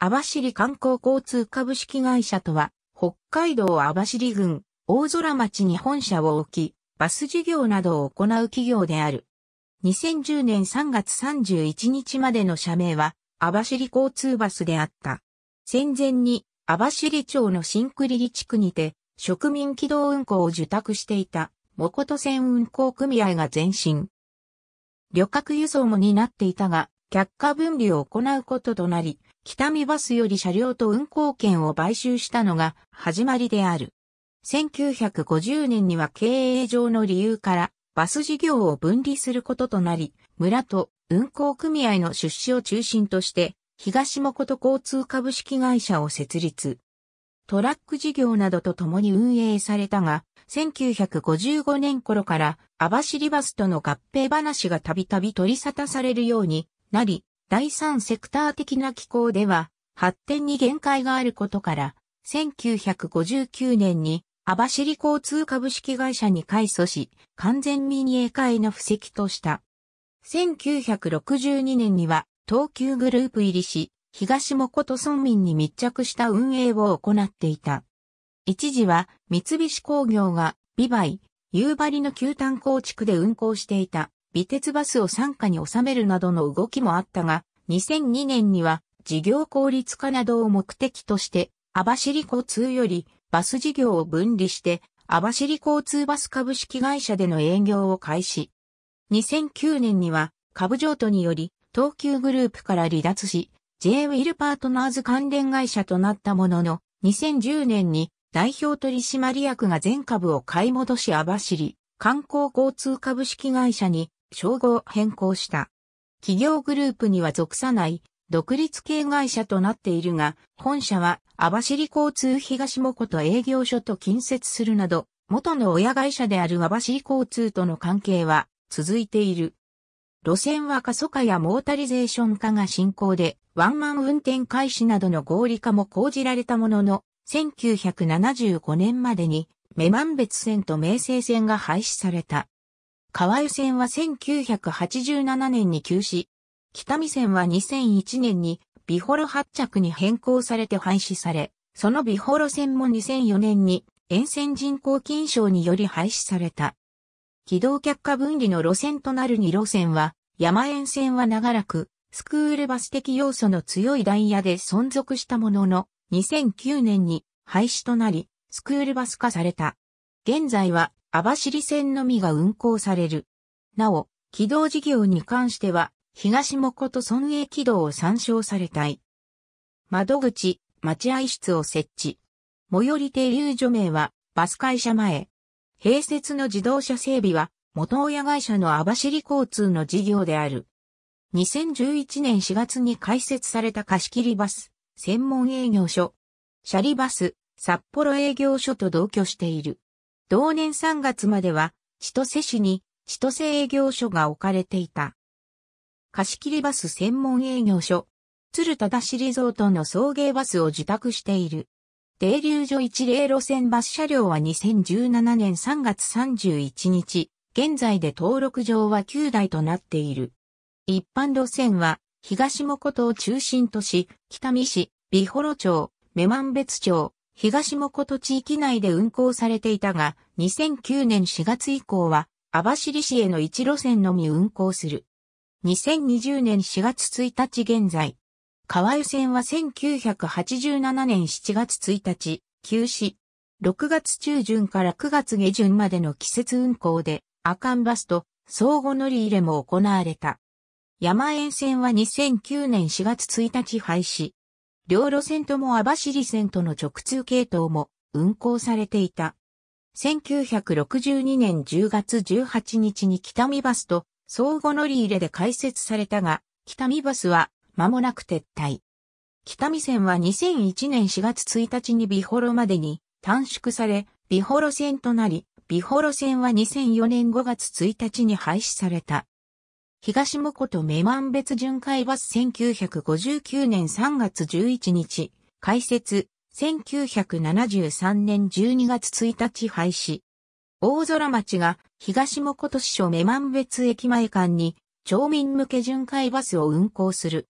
網走観光交通株式会社とは、北海道網走郡、大空町に本社を置き、バス事業などを行う企業である。2010年3月31日までの社名は、網走交通バスであった。戦前に、網走町の新栗里地区にて、植民軌道運行を受託していた、ト線運行組合が前身。旅客輸送も担っていたが、却下分離を行うこととなり、北見バスより車両と運行権を買収したのが始まりである。1950年には経営上の理由からバス事業を分離することとなり、村と運行組合の出資を中心として、東誠交通株式会社を設立。トラック事業などと共に運営されたが、1955年頃から網走バスとの合併話がたびたび取り沙汰されるようになり、第三セクター的な機構では、発展に限界があることから、1959年に網走交通株式会社に改組し、完全民営化への布石とした。1962年には東急グループ入りし、東もこと村民に密着した運営を行っていた。一時は三菱工業がビバイ、夕張の旧炭構築で運行していた。美鉄バスを傘下に収めるなどの動きもあったが、2002年には事業効率化などを目的として、網走交通よりバス事業を分離して、網走交通バス株式会社での営業を開始。2009年には株譲渡により東急グループから離脱し、J ウィルパートナーズ関連会社となったものの、2010年に代表取締役が全株を買い戻し網走観光交通株式会社に称号変更した。企業グループには属さない独立系会社となっているが、本社は網走交通東もこと営業所と近接するなど、元の親会社である網走交通との関係は続いている。路線は過疎化やモータリゼーション化が進行で、ワンマン運転開始などの合理化も講じられたものの、1975年までに、目満別線と名声線が廃止された。川湯線は1987年に休止。北見線は2001年にビホロ発着に変更されて廃止され、そのビホロ線も2004年に沿線人口減少により廃止された。軌道却下分離の路線となる2路線は、山沿線は長らく、スクールバス的要素の強いダイヤで存続したものの、2009年に廃止となり、スクールバス化された。現在は網走線のみが運行される。なお、軌道事業に関しては、東もこと村営軌道を参照されたい。窓口、待合室を設置。最寄り停留所名は、バス会社前。併設の自動車整備は、元親会社の網走交通の事業である。2011年4月に開設された貸切バス、専門営業所、シャリバス、札幌営業所と同居している。同年3月までは、千歳市に千歳営業所が置かれていた。貸切バス専門営業所、鶴田市リゾートの送迎バスを受託している。停留所一例路線バス車両は2017年3月31日、現在で登録上は9台となっている。一般路線は、東もことを中心とし、北見市、美幌町、目満別町、東もこと地域内で運行されていたが、2009年4月以降は、網走市への一路線のみ運行する。2020年4月1日現在、川湯線は1987年7月1日、休止。6月中旬から9月下旬までの季節運行で、阿寒バスと相互乗り入れも行われた。山沿線は2009年4月1日廃止。両路線とも網走線との直通系統も運行されていた。1962年10月18日に北見バスと相互乗り入れで開設されたが、北見バスは間もなく撤退。北見線は2001年4月1日に美幌までに短縮され、美幌線となり、美幌線は2004年5月1日に廃止された。東もこと女満別巡回バス1959年3月11日、開設、1973年12月1日廃止。大空町が東もこと市所女満別駅前間に町民向け巡回バスを運行する。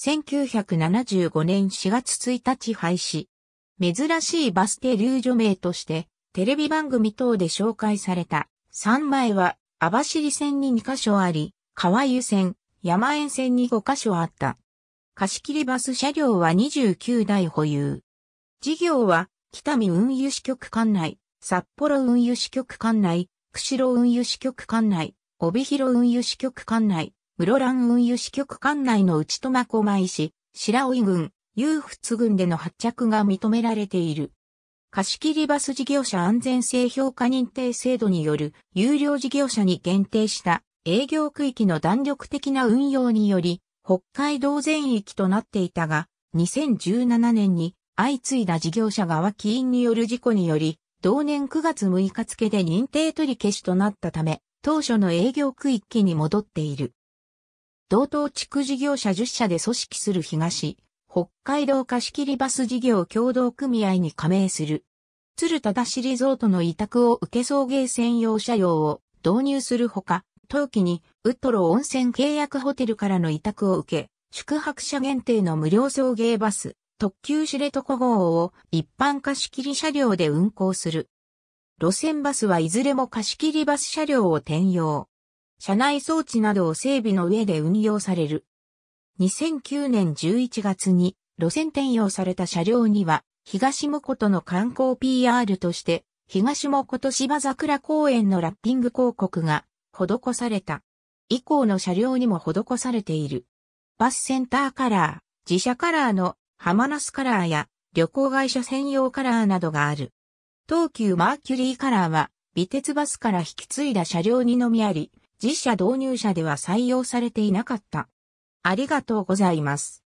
1975年4月1日廃止。珍しいバス停留所名として、テレビ番組等で紹介された。3枚は網走線に2カ所あり、川湯線、山園線に5カ所あった。貸切バス車両は29台保有。事業は、北見運輸支局管内、札幌運輸支局管内、釧路運輸支局管内、帯広運輸支局管内、室蘭運輸支局管内の内苫小牧市、白老郡、有仏郡での発着が認められている。貸切バス事業者安全性評価認定制度による有料事業者に限定した営業区域の弾力的な運用により、北海道全域となっていたが、2017年に相次いだ事業者側起因による事故により、同年9月6日付で認定取り消しとなったため、当初の営業区域に戻っている。同等地区事業者10社で組織する東、北海道貸切バス事業協同組合に加盟する。鶴田市リゾートの委託を受け送迎専用車両を導入するほか、当期に、ウッドロ温泉契約ホテルからの委託を受け、宿泊者限定の無料送迎バス、特急知床号を一般貸切車両で運行する。路線バスはいずれも貸切バス車両を転用。車内装置などを整備の上で運用される。2009年11月に路線転用された車両には、東との観光 PR として、東も今年芝桜公園のラッピング広告が施された。以降の車両にも施されている。バスセンターカラー、自社カラーのハマナスカラーや旅行会社専用カラーなどがある。東急マーキュリーカラーは、美鉄バスから引き継いだ車両にのみあり、実車導入車では採用されていなかった。ありがとうございます。